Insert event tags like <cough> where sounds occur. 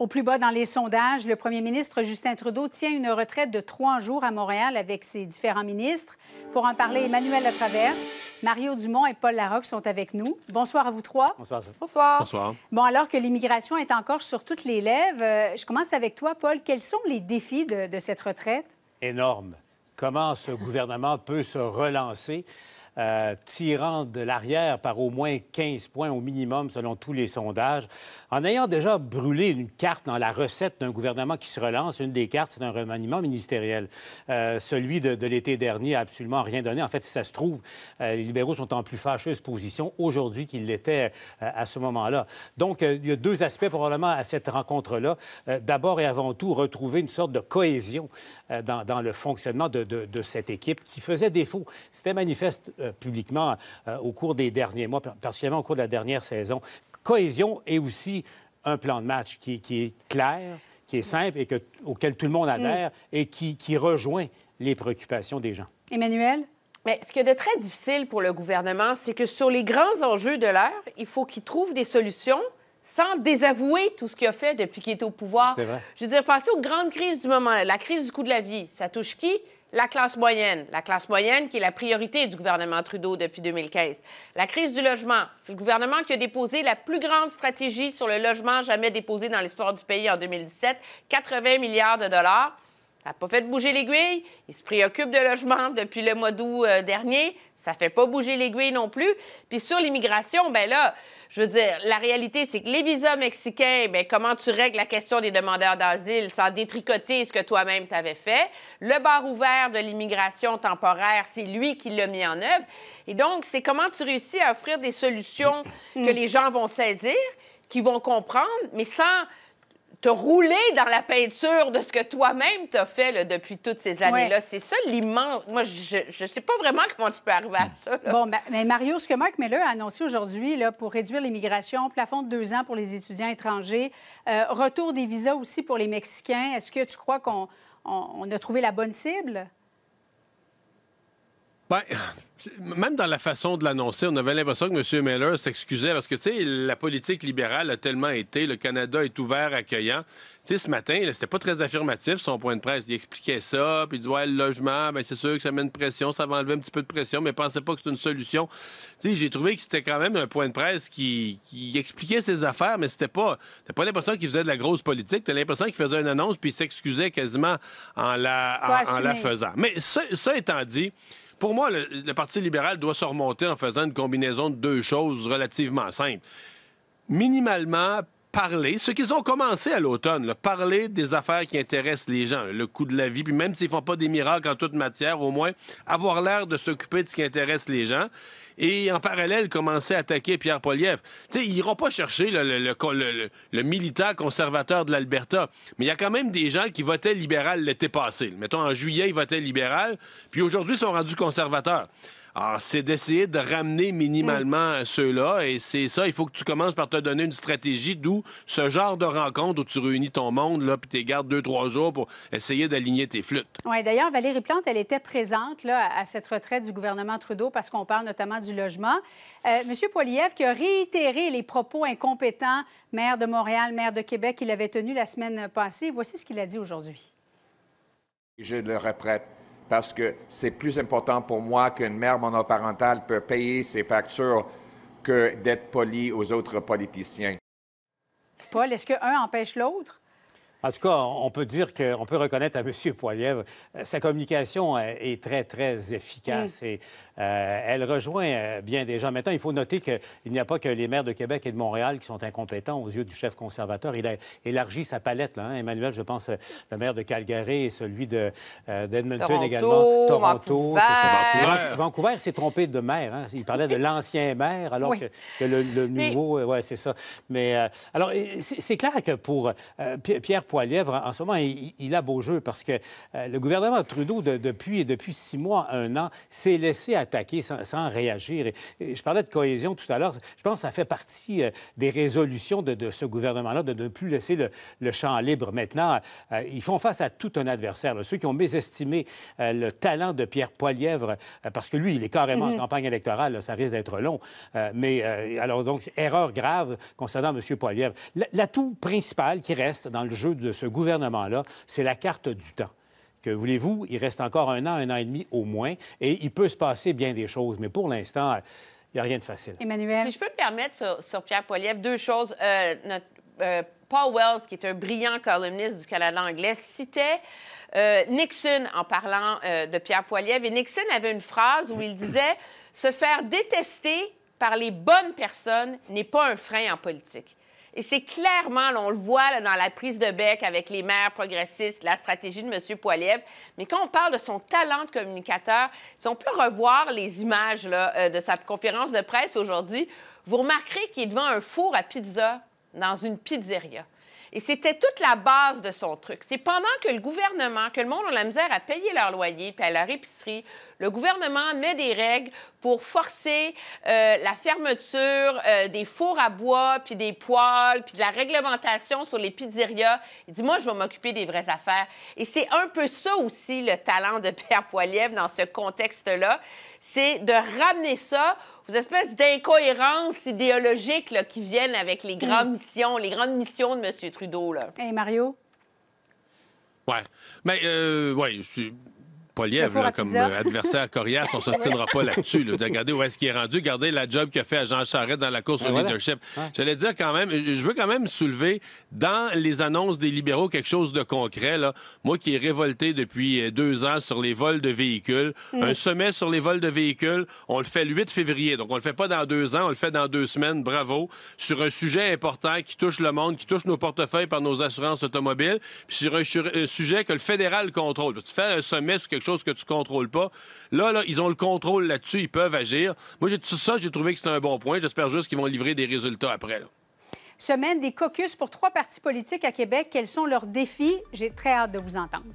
Au plus bas dans les sondages, le premier ministre Justin Trudeau tient une retraite de trois jours à Montréal avec ses différents ministres. Pour en parler, Emmanuel Latraverse, Mario Dumont et Paul Larocque sont avec nous. Bonsoir à vous trois. Bonsoir. Bonsoir. Bonsoir. Bon, alors que l'immigration est encore sur toutes les lèvres, euh, je commence avec toi, Paul. Quels sont les défis de, de cette retraite? Énorme. Comment ce gouvernement peut se relancer? Euh, tirant de l'arrière par au moins 15 points au minimum selon tous les sondages. En ayant déjà brûlé une carte dans la recette d'un gouvernement qui se relance, une des cartes, c'est un remaniement ministériel. Euh, celui de, l'été dernier n'a absolument rien donné. En fait, si ça se trouve, euh, les libéraux sont en plus fâcheuse position aujourd'hui qu'ils l'étaient à ce moment-là. Donc, il y a deux aspects probablement à cette rencontre-là. D'abord et avant tout, retrouver une sorte de cohésion dans, le fonctionnement de, de, cette équipe qui faisait défaut. C'était manifeste publiquement euh, au cours des derniers mois, particulièrement au cours de la dernière saison. Cohésion est aussi un plan de match qui, est clair, qui est simple et auquel tout le monde adhère mm. et qui, rejoint les préoccupations des gens. Emmanuel? Mais ce qu'il y de très difficile pour le gouvernement, c'est que sur les grands enjeux de l'heure, il faut qu'il trouve des solutions sans désavouer tout ce qu'il a fait depuis qu'il est au pouvoir. Je veux dire, pensez aux grandes crises du moment, la crise du coût de la vie, ça touche qui? La classe moyenne, la classe moyenne qui est la priorité du gouvernement Trudeau depuis 2015. La crise du logement, c'est le gouvernement qui a déposé la plus grande stratégie sur le logement jamais déposée dans l'histoire du pays en 2017, 80 milliards de dollars. Ça n'a pas fait bouger l'aiguille. Il se préoccupe de logement depuis le mois d'août euh, dernier. Ça fait pas bouger l'aiguille non plus. Puis sur l'immigration, ben là, je veux dire, la réalité, c'est que les visas mexicains, ben comment tu règles la question des demandeurs d'asile sans détricoter ce que toi-même t'avais fait. Le bar ouvert de l'immigration temporaire, c'est lui qui l'a mis en œuvre. Et donc, c'est comment tu réussis à offrir des solutions mm. que les gens vont saisir, qui vont comprendre, mais sans te rouler dans la peinture de ce que toi-même t'as fait depuis toutes ces années-là. C'est ça l'immense. Moi, je ne sais pas vraiment comment tu peux arriver à ça. Bon, ben, mais Mario, ce que Mark Miller a annoncé aujourd'hui pour réduire l'immigration, plafond de deux ans pour les étudiants étrangers, euh, retour des visas aussi pour les Mexicains, est-ce que tu crois qu'on a trouvé la bonne cible? Bien, même dans la façon de l'annoncer, on avait l'impression que M. Miller s'excusait parce que, tu sais, la politique libérale a tellement été, le Canada est ouvert, accueillant. Tu sais, ce matin, c'était pas très affirmatif, son point de presse. Il expliquait ça, puis il dit, ouais, le logement, ben, c'est sûr que ça met une pression, ça va enlever un petit peu de pression, mais pensait pas que c'est une solution. Tu sais, j'ai trouvé que c'était quand même un point de presse qui, expliquait ses affaires, mais c'était pas. T'as pas l'impression qu'il faisait de la grosse politique, t'as l'impression qu'il faisait une annonce, puis il s'excusait quasiment en la, en, la faisant. Mais ça étant dit, pour moi, le, Parti libéral doit se remonter en faisant une combinaison de deux choses relativement simples. Minimalement, parler, ce qu'ils ont commencé à l'automne, parler des affaires qui intéressent les gens, le coût de la vie, puis même s'ils font pas des miracles en toute matière, au moins avoir l'air de s'occuper de ce qui intéresse les gens. Et en parallèle, commencer à attaquer Pierre Poliev. Tu sais, ils n'iront pas chercher le, le, le, le militant conservateur de l'Alberta, mais il y a quand même des gens qui votaient libéral l'été passé. Mettons, en juillet, ils votaient libéral, puis aujourd'hui, ils sont rendus conservateurs. Ah, c'est d'essayer de ramener minimalement à mm. ceux-là. Et c'est ça, il faut que tu commences par te donner une stratégie, d'où ce genre de rencontre où tu réunis ton monde, là, puis tu gardes deux, trois jours pour essayer d'aligner tes flûtes. Oui, d'ailleurs, Valérie Plante, elle était présente à cette retraite du gouvernement Trudeau parce qu'on parle notamment du logement. Euh, Monsieur Poiliev, qui a réitéré les propos incompétents, maire de Montréal, maire de Québec, qu'il avait tenu la semaine passée, voici ce qu'il a dit aujourd'hui. Je le répète parce que c'est plus important pour moi qu'une mère monoparentale peut payer ses factures que d'être poli aux autres politiciens. Paul, est-ce qu'un empêche l'autre? En tout cas, on peut dire qu'on peut reconnaître à <laughs> M. Poilièvre, euh, sa communication euh, est très, très efficace et euh, elle rejoint bien des gens. Maintenant, il faut noter qu'il n'y a pas que les maires de Québec et de Montréal qui sont incompétents aux yeux du chef conservateur. Il a élargi sa palette. Hein. Emmanuel, je pense, le maire de Calgary et celui d'Edmonton de, également. Toronto, Vancouver. Vancouver s'est trompé de maire. Hein. Il parlait de l'ancien maire alors que, le, nouveau... Ouais, c'est ça. Mais alors, c'est clair que pour Pierre Poilièvre, en ce moment, il, a beau jeu parce que euh, le gouvernement Trudeau, de, depuis, depuis six mois, un an, s'est laissé attaquer sans, réagir. Et, je parlais de cohésion tout à l'heure. Je pense que ça fait partie euh, des résolutions de, ce gouvernement-là, de ne plus laisser le, champ libre. Maintenant, euh, ils font face à tout un adversaire. Ceux qui ont mésestimé le talent de Pierre Poilièvre, parce que lui, il est carrément en mm-hmm. campagne électorale, ça risque d'être long. mais alors, donc, erreur grave concernant M. Poilièvre. L'atout principal qui reste dans le jeu de ce gouvernement-là, c'est la carte du temps que voulez-vous, il reste encore un an, un an et demi au moins, et il peut se passer bien des choses. Mais pour l'instant, il n'y a rien de facile. Emmanuel. Si je peux me permettre sur, Pierre Poliev, deux choses. Euh, euh, Paul Wells, qui est un brillant columniste du Canada anglais, citait euh, Nixon en parlant de Pierre Poilievre. Et Nixon avait une phrase où il disait Se faire détester par les bonnes personnes n'est pas un frein en politique. Et c'est clairement, on le voit dans la prise de bec avec les maires progressistes, la stratégie de M. Poiliev. Mais quand on parle de son talent de communicateur, si on peut revoir les images euh, de sa conférence de presse aujourd'hui, vous remarquerez qu'il est devant un four à pizza dans une pizzeria. Et c'était toute la base de son truc. C'est pendant que le gouvernement, que le monde a la misère à payer leur loyer puis à leur épicerie, le gouvernement met des règles pour forcer euh, la fermeture euh, des fours à bois puis des poêles puis de la réglementation sur les pizzerias. Il dit Moi, je vais m'occuper des vraies affaires. Et c'est un peu ça aussi le talent de Pierre Poilievre dans ce contexte-là c'est de ramener ça espèces d'incohérences idéologiques idéologiques qui viennent avec les grandes mm. missions, les grandes missions de M. Trudeau. Là. Mario? Ouais. Mais, ben, euh, ouais, je suis Poliev, comme adversaire coriace, on ne s'ostinera pas là-dessus. Regardez où est-ce qu'il est rendu. Regardez la job qu'a fait Jean Charest dans la course ben au leadership. J'allais dire quand même, je veux quand même soulever dans les annonces des libéraux quelque chose de concret. Moi qui est révolté depuis euh, deux ans sur les vols de véhicules, mm. un sommet sur les vols de véhicules, on le fait le 8 février. Donc on le fait pas dans deux ans, on le fait dans deux semaines. Bravo. Sur un sujet important qui touche le monde, qui touche nos portefeuilles par nos assurances automobiles, puis sur un, euh, sujet que le fédéral contrôle. Tu fais un sommet sur que chose que tu contrôles pas. Là, là, ils ont le contrôle là-dessus, ils peuvent agir. Moi, tout ça, j'ai trouvé que c'était un bon point. J'espère juste qu'ils vont livrer des résultats après. Semaine des caucus pour trois partis politiques à Québec. Quels sont leurs défis? J'ai très hâte de vous entendre.